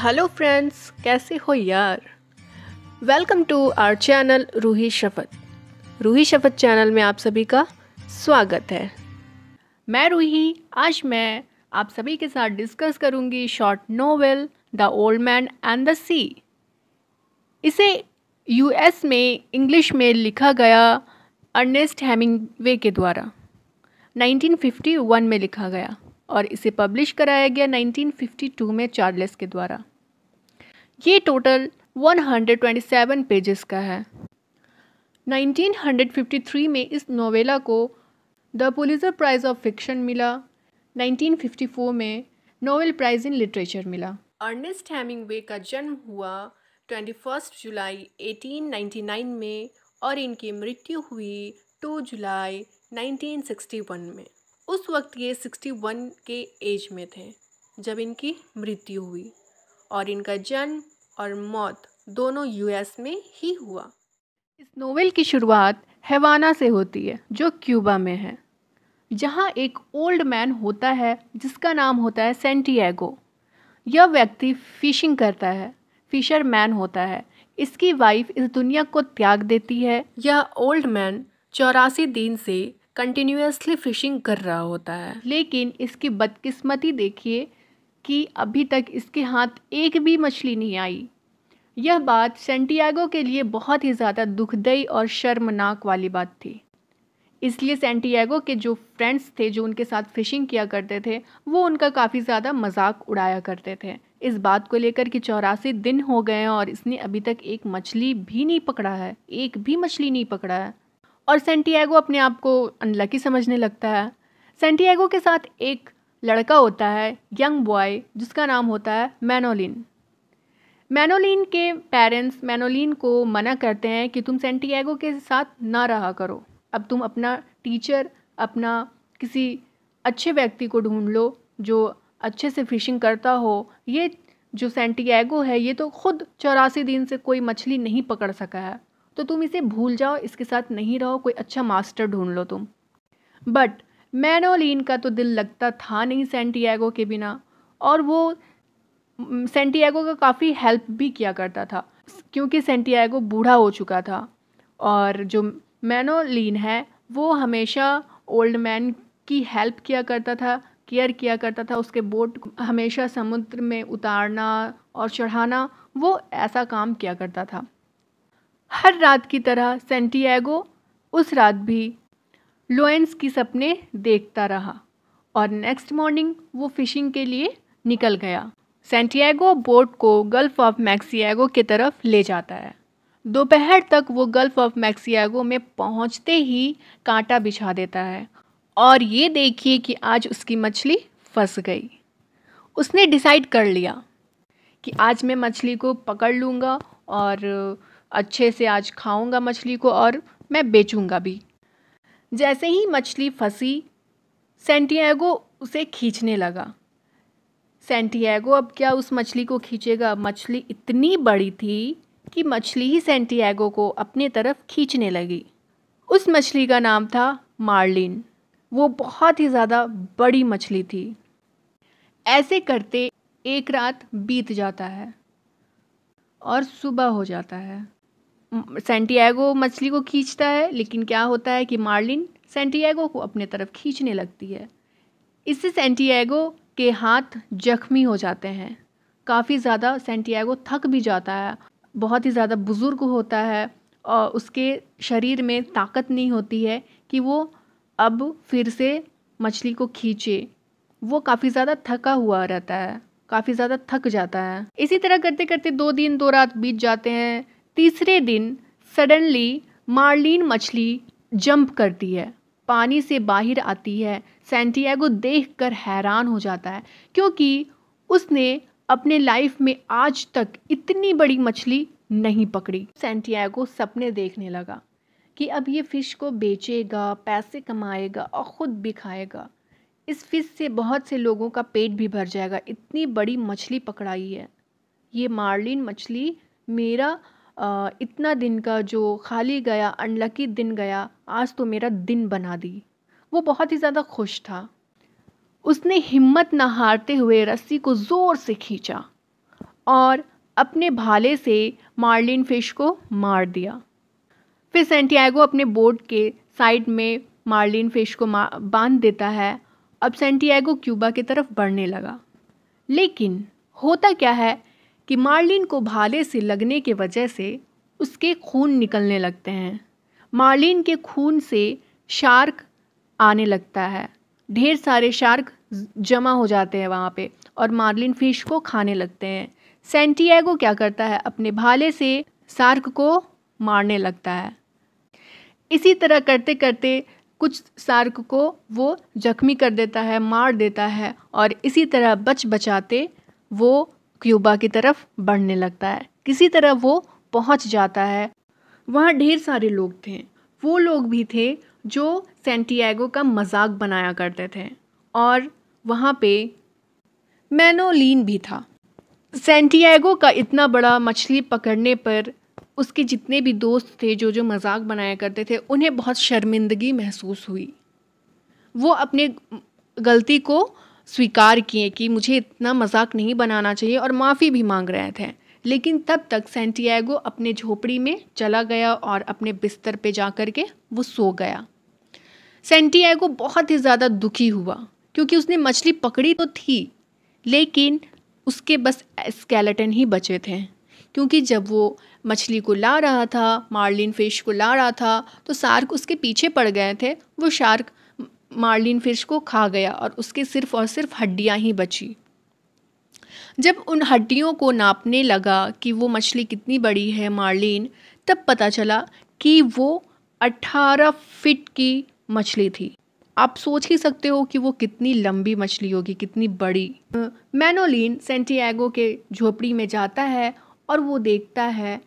hello friends कैसे हो यार welcome to our channel Ruhi Shafat Ruhi Shafat channel में आप सभी का स्वागत है मैं रूही आज मैं आप सभी के साथ डिस्कस करूंगी short novel the old man and the sea इसे यूएस में इंग्लिश में लिखा गया अर्नेस्ट हेमिंगवे के द्वारा 1951 में लिखा गया और इसे पब्लिश कराया गया 1952 में चार्ल्स के द्वारा ये टोटल 127 पेजेस का है 1953 में इस नोवेला को the Pulitzer prize of fiction मिला 1954 में नोवेल प्राइज़ इन लिटरेचर मिला अर्नेस्ट हेमिंगवे का जन्म हुआ 21 जुलाई 1899 में और इनकी मृत्यु हुई 2 जुलाई 1961 में उस वक्त ये सिक्सटी वन के एज में थे जब इनकी मृत्यु हुई और इनका जन्म और मौत दोनों यूएस में ही हुआ इस नोवेल की शुरुआत हैवाना से होती है जो क्यूबा में है जहाँ एक ओल्ड मैन होता है जिसका नाम होता है सेंटियागो यह व्यक्ति फिशिंग करता है फिशर मैन होता है इसकी वाइफ इस दुनिया को त्याग देती है यह ओल्ड मैन चौरासी दिन से कंटिन्यूसली फिशिंग कर रहा होता है लेकिन इसकी बदकिस्मती देखिए कि अभी तक इसके हाथ एक भी मछली नहीं आई यह बात सेंटियागो के लिए बहुत ही ज़्यादा दुखदई और शर्मनाक वाली बात थी इसलिए सेंटियागो के जो फ्रेंड्स थे जो उनके साथ फ़िशिंग किया करते थे वो उनका काफ़ी ज़्यादा मजाक उड़ाया करते थे इस बात को लेकर कि चौरासी दिन हो गए हैं और इसने अभी तक एक मछली भी नहीं पकड़ा है एक भी मछली नहीं पकड़ा है और सेंटियागो अपने आप को अनलकी समझने लगता है सेंटियागो के साथ एक लड़का होता है यंग बॉय जिसका नाम होता है मैनोलिन मैनोलिन के पेरेंट्स मैनोलिन को मना करते हैं कि तुम सेंटियागो के साथ ना रहा करो अब तुम अपना टीचर अपना किसी अच्छे व्यक्ति को ढूंढ लो जो अच्छे से फिशिंग करता हो ये जो सेंटियागो है ये तो खुद चौरासी दिन से कोई मछली नहीं पकड़ सका है तो तुम इसे भूल जाओ इसके साथ नहीं रहो कोई अच्छा मास्टर ढूंढ लो तुम बट मैनोलिन का तो दिल लगता था नहीं सेंटियागो के बिना और वो सेंटियागो का काफ़ी हेल्प भी किया करता था क्योंकि सेंटियागो बूढ़ा हो चुका था और जो मैनोलिन है वो हमेशा ओल्ड मैन की हेल्प किया करता था केयर किया करता था उसके बोट हमेशा समुद्र में उतारना और चढ़ाना वो ऐसा काम किया करता था हर रात की तरह सेंटियागो उस रात भी लोएंस की सपने देखता रहा और नेक्स्ट मॉर्निंग वो फिशिंग के लिए निकल गया सेंटियागो बोट को गल्फ ऑफ मैक्सियागो की तरफ ले जाता है दोपहर तक वो गल्फ ऑफ मैक्सियागो में पहुंचते ही कांटा बिछा देता है और ये देखिए कि आज उसकी मछली फंस गई उसने डिसाइड कर लिया कि आज मैं मछली को पकड़ लूँगा और अच्छे से आज खाऊंगा मछली को और मैं बेचूंगा भी जैसे ही मछली फंसी सेंटियागो उसे खींचने लगा सेंटियागो अब क्या उस मछली को खींचेगा मछली इतनी बड़ी थी कि मछली ही सेंटियागो को अपने तरफ खींचने लगी उस मछली का नाम था मार्लिन वो बहुत ही ज़्यादा बड़ी मछली थी ऐसे करते एक रात बीत जाता है और सुबह हो जाता है सेंटियागो मछली को खींचता है लेकिन क्या होता है कि मार्लिन सेंटियागो को अपने तरफ खींचने लगती है इससे सेंटियागो के हाथ जख्मी हो जाते हैं काफ़ी ज़्यादा सेंटियागो थक भी जाता है बहुत ही ज़्यादा बुज़ुर्ग होता है और उसके शरीर में ताकत नहीं होती है कि वो अब फिर से मछली को खींचे वो काफ़ी ज़्यादा थका हुआ रहता है काफ़ी ज़्यादा थक जाता है इसी तरह करते करते दो दिन दो रात बीत जाते हैं तीसरे दिन सडनली मार्लिन मछली जंप करती है पानी से बाहर आती है सेंटियागो देख कर हैरान हो जाता है क्योंकि उसने अपने लाइफ में आज तक इतनी बड़ी मछली नहीं पकड़ी सेंटियागो सपने देखने लगा कि अब ये फ़िश को बेचेगा पैसे कमाएगा और ख़ुद भी खाएगा इस फिश से बहुत से लोगों का पेट भी भर जाएगा इतनी बड़ी मछली पकड़ाई है ये मार्लिन मछली मेरा इतना दिन का जो खाली गया अनलकी दिन गया आज तो मेरा दिन बना दी वो बहुत ही ज़्यादा खुश था उसने हिम्मत न हारते हुए रस्सी को ज़ोर से खींचा और अपने भाले से मार्लिन फिश को मार दिया फिर सेंटियागो अपने बोट के साइड में मार्लिन फिश को बांध देता है अब सेंटियागो क्यूबा की तरफ बढ़ने लगा लेकिन होता क्या है कि मार्लिन को भाले से लगने के वजह से उसके खून निकलने लगते हैं मार्लिन के खून से शार्क आने लगता है ढेर सारे शार्क जमा हो जाते हैं वहाँ पे और मार्लिन फिश को खाने लगते हैं सेंटियागो क्या करता है अपने भाले से शार्क को मारने लगता है इसी तरह करते करते कुछ शार्क को वो जख्मी कर देता है मार देता है और इसी तरह बच बचाते वो क्यूबा की तरफ बढ़ने लगता है किसी तरह वो पहुंच जाता है वहाँ ढेर सारे लोग थे वो लोग भी थे जो सेंटियागो का मजाक बनाया करते थे और वहाँ पे मैनोलिन भी था सेंटियागो का इतना बड़ा मछली पकड़ने पर उसके जितने भी दोस्त थे जो जो मजाक बनाया करते थे उन्हें बहुत शर्मिंदगी महसूस हुई वो अपने गलती को स्वीकार किए कि मुझे इतना मजाक नहीं बनाना चाहिए और माफ़ी भी मांग रहे थे लेकिन तब तक सेंटियागो अपने झोपड़ी में चला गया और अपने बिस्तर पे जा कर के वो सो गया सेंटियागो बहुत ही ज़्यादा दुखी हुआ क्योंकि उसने मछली पकड़ी तो थी लेकिन उसके बस स्केलेटन ही बचे थे क्योंकि जब वो मछली को ला रहा था मार्लिन फिश को ला रहा था तो शार्क उसके पीछे पड़ गए थे वो शार्क मार्लिन फिश को खा गया और उसकी सिर्फ और सिर्फ हड्डियां ही बची जब उन हड्डियों को नापने लगा कि वो मछली कितनी बड़ी है मार्लिन तब पता चला कि वो 18 फिट की मछली थी आप सोच ही सकते हो कि वो कितनी लंबी मछली होगी कितनी बड़ी मैनोलिन सेंटियागो के झोपड़ी में जाता है और वो देखता है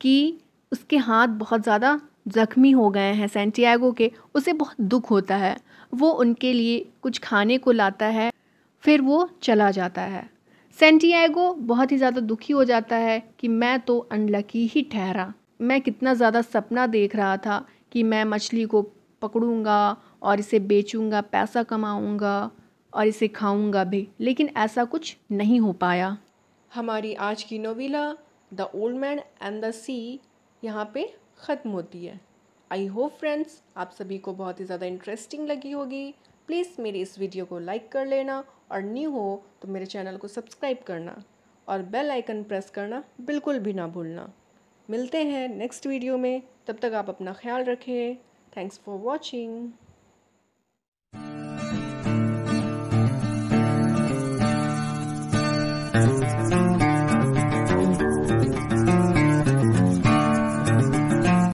कि उसके हाथ बहुत ज़्यादा ज़ख्मी हो गए हैं सेंटियागो के उसे बहुत दुख होता है वो उनके लिए कुछ खाने को लाता है फिर वो चला जाता है सेंटियागो बहुत ही ज़्यादा दुखी हो जाता है कि मैं तो अनलकी ही ठहरा मैं कितना ज़्यादा सपना देख रहा था कि मैं मछली को पकड़ूंगा और इसे बेचूंगा पैसा कमाऊंगा और इसे खाऊंगा भी लेकिन ऐसा कुछ नहीं हो पाया हमारी आज की novella the old man and the sea यहाँ पे ख़त्म होती है आई होप फ्रेंड्स आप सभी को बहुत ही ज़्यादा इंटरेस्टिंग लगी होगी प्लीज़ मेरी इस वीडियो को लाइक कर लेना और न्यू हो तो मेरे चैनल को सब्सक्राइब करना और बेल आइकन प्रेस करना बिल्कुल भी ना भूलना मिलते हैं नेक्स्ट वीडियो में तब तक आप अपना ख्याल रखें थैंक्स फॉर वॉचिंग